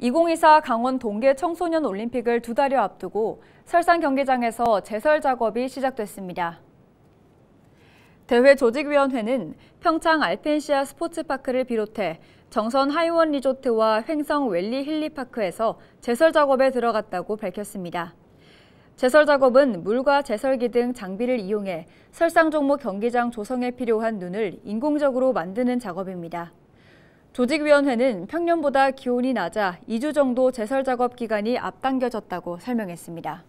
2024 강원 동계 청소년 올림픽을 두 달여 앞두고 설산 경기장에서 제설 작업이 시작됐습니다. 대회 조직위원회는 평창 알펜시아 스포츠파크를 비롯해 정선 하이원 리조트와 횡성 웰리 힐리파크에서 제설 작업에 들어갔다고 밝혔습니다. 제설 작업은 물과 제설기 등 장비를 이용해 설상 종목 경기장 조성에 필요한 눈을 인공적으로 만드는 작업입니다. 조직위원회는 평년보다 기온이 낮아 2주 정도 제설 작업 기간이 앞당겨졌다고 설명했습니다.